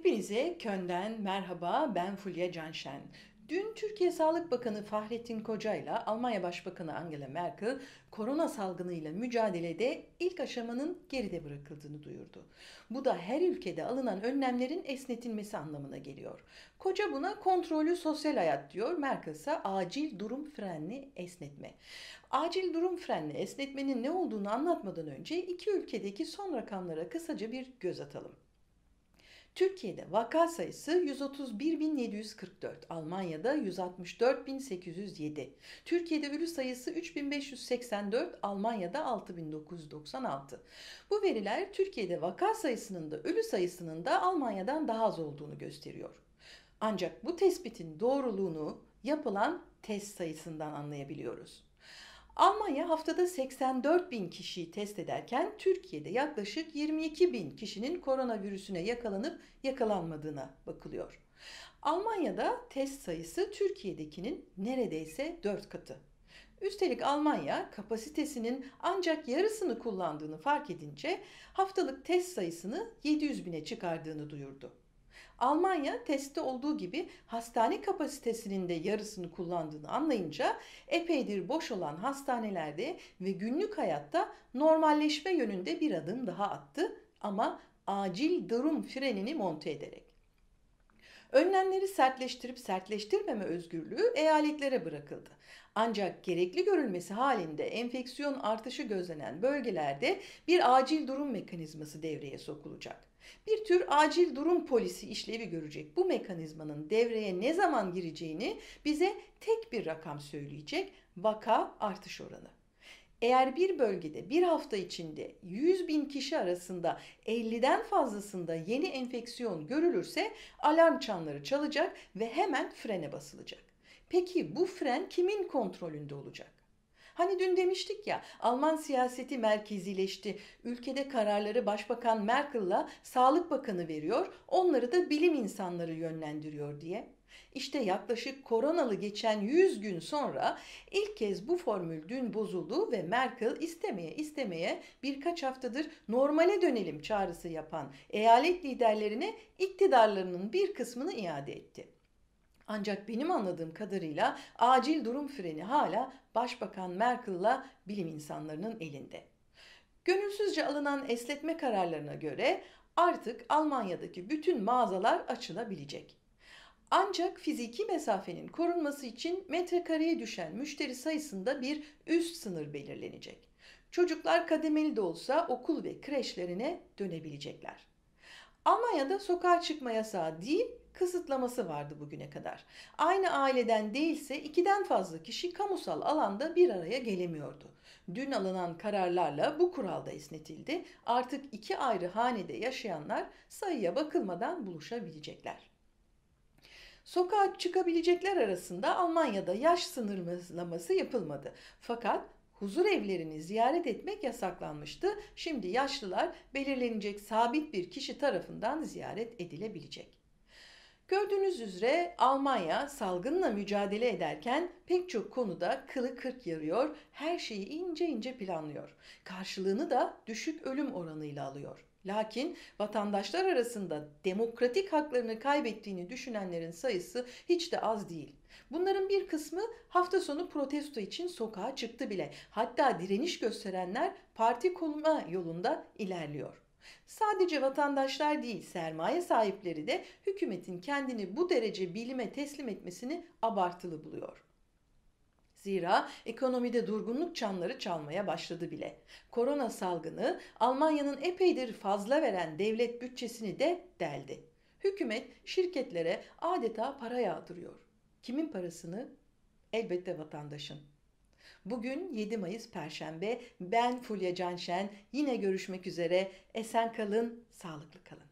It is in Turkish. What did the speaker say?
Hepinize Kön'den merhaba, ben Fulya Canşen. Dün Türkiye Sağlık Bakanı Fahrettin Koca ile Almanya Başbakanı Angela Merkel korona salgınıyla mücadelede ilk aşamanın geride bırakıldığını duyurdu. Bu da her ülkede alınan önlemlerin esnetilmesi anlamına geliyor. Koca buna kontrollü sosyal hayat diyor, Merkel ise acil durum frenli esnetme. Acil durum frenli esnetmenin ne olduğunu anlatmadan önce iki ülkedeki son rakamlara kısaca bir göz atalım. Türkiye'de vaka sayısı 131.744, Almanya'da 164.807, Türkiye'de ölü sayısı 3584, Almanya'da 6996. Bu veriler Türkiye'de vaka sayısının da ölü sayısının da Almanya'dan daha az olduğunu gösteriyor. Ancak bu tespitin doğruluğunu yapılan test sayısından anlayabiliyoruz. Almanya haftada 84 bin kişiyi test ederken Türkiye'de yaklaşık 22 bin kişinin koronavirüsüne yakalanıp yakalanmadığına bakılıyor. Almanya'da test sayısı Türkiye'dekinin neredeyse 4 katı. Üstelik Almanya kapasitesinin ancak yarısını kullandığını fark edince haftalık test sayısını 700 bine çıkardığını duyurdu. Almanya testte olduğu gibi hastane kapasitesinin de yarısını kullandığını anlayınca epeydir boş olan hastanelerde ve günlük hayatta normalleşme yönünde bir adım daha attı ama acil durum frenini monte ederek. Önlemleri sertleştirip sertleştirmeme özgürlüğü eyaletlere bırakıldı. Ancak gerekli görülmesi halinde enfeksiyon artışı gözlenen bölgelerde bir acil durum mekanizması devreye sokulacak. Bir tür acil durum polisi işlevi görecek bu mekanizmanın devreye ne zaman gireceğini bize tek bir rakam söyleyecek vaka artış oranı. Eğer bir bölgede bir hafta içinde 100 bin kişi arasında 50'den fazlasında yeni enfeksiyon görülürse alarm çanları çalacak ve hemen frene basılacak. Peki bu fren kimin kontrolünde olacak? Hani dün demiştik ya Alman siyaseti merkezileşti. Ülkede kararları Başbakan Merkel'la Sağlık Bakanı veriyor. Onları da bilim insanları yönlendiriyor diye. İşte yaklaşık koronalı geçen 100 gün sonra ilk kez bu formül dün bozuldu ve Merkel istemeye istemeye birkaç haftadır normale dönelim çağrısı yapan eyalet liderlerine iktidarlarının bir kısmını iade etti. Ancak benim anladığım kadarıyla acil durum freni hala Başbakan Merkel'la bilim insanlarının elinde. Gönülsüzce alınan esletme kararlarına göre artık Almanya'daki bütün mağazalar açılabilecek. Ancak fiziki mesafenin korunması için metrekareye düşen müşteri sayısında bir üst sınır belirlenecek. Çocuklar kademeli de olsa okul ve kreşlerine dönebilecekler. Almanya'da sokağa çıkma yasağı değil, kısıtlaması vardı bugüne kadar. Aynı aileden değilse ikiden fazla kişi kamusal alanda bir araya gelemiyordu. Dün alınan kararlarla bu kural da esnetildi. Artık iki ayrı hanede yaşayanlar sayıya bakılmadan buluşabilecekler. Sokağa çıkabilecekler arasında Almanya'da yaş sınırlaması yapılmadı. Fakat huzur evlerini ziyaret etmek yasaklanmıştı. Şimdi yaşlılar belirlenecek sabit bir kişi tarafından ziyaret edilebilecek. Gördüğünüz üzere Almanya salgınla mücadele ederken pek çok konuda kılı kırk yarıyor, her şeyi ince ince planlıyor. Karşılığını da düşük ölüm oranıyla alıyor. Lakin vatandaşlar arasında demokratik haklarını kaybettiğini düşünenlerin sayısı hiç de az değil. Bunların bir kısmı hafta sonu protesto için sokağa çıktı bile. Hatta direniş gösterenler parti koluna yolunda ilerliyor. Sadece vatandaşlar değil sermaye sahipleri de hükümetin kendini bu derece bilime teslim etmesini abartılı buluyor. Zira ekonomide durgunluk çanları çalmaya başladı bile. Korona salgını Almanya'nın epeydir fazla veren devlet bütçesini de deldi. Hükümet şirketlere adeta para yağdırıyor. Kimin parasını? Elbette vatandaşın. Bugün 7 Mayıs Perşembe. Ben Fulya Canşen. Yine görüşmek üzere. Esen kalın, sağlıklı kalın.